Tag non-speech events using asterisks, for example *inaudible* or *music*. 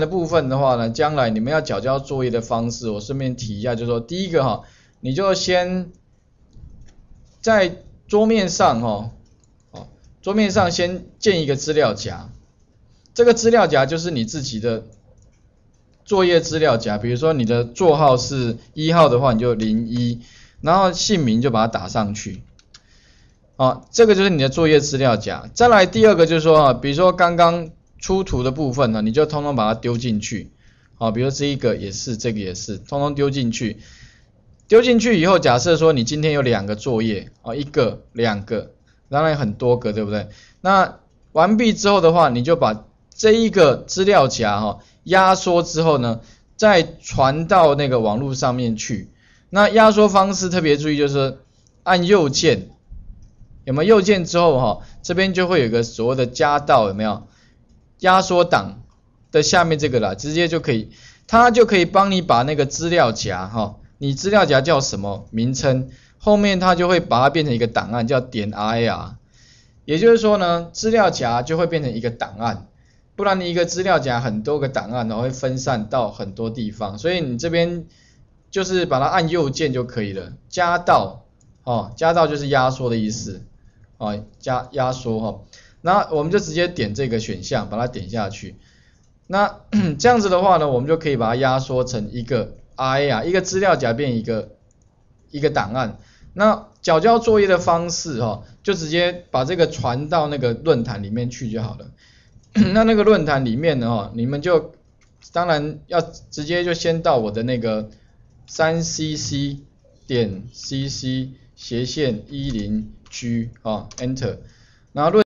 的部分的话呢，将来你们要缴交作业的方式，我顺便提一下，就是说，第一个哈，你就先在桌面上哈，哦，桌面上先建一个资料夹，这个资料夹就是你自己的作业资料夹，比如说你的座号是一号的话，你就零一，然后姓名就把它打上去，好，这个就是你的作业资料夹。再来第二个就是说啊，比如说刚刚。出图的部分呢，你就通通把它丢进去，好，比如这一个也是，这个也是，通通丢进去。丢进去以后，假设说你今天有两个作业啊，一个、两个，当然很多个，对不对？那完毕之后的话，你就把这一个资料夹哈压缩之后呢，再传到那个网络上面去。那压缩方式特别注意，就是按右键，有没有右键之后哈，这边就会有个所谓的加到，有没有？压缩档的下面这个啦，直接就可以，它就可以帮你把那个资料夹哈，你资料夹叫什么名称，后面它就会把它变成一个档案，叫点 i a r 也就是说呢，资料夹就会变成一个档案，不然你一个资料夹很多个档案后会分散到很多地方，所以你这边就是把它按右键就可以了，加到哦，加到就是压缩的意思，哦，加压缩哈。那我们就直接点这个选项，把它点下去。那 *clears throat* 这样子的话呢，我们就可以把它压缩成一个 I 啊，一个资料夹变一个一个档案。那缴交作业的方式哈，就直接把这个传到那个论坛里面去就好了。*clears throat* 那那个论坛里面呢哈，你们就当然要直接就先到我的那个三 C C 点 C C 斜线一零 g 啊 Enter，然后论。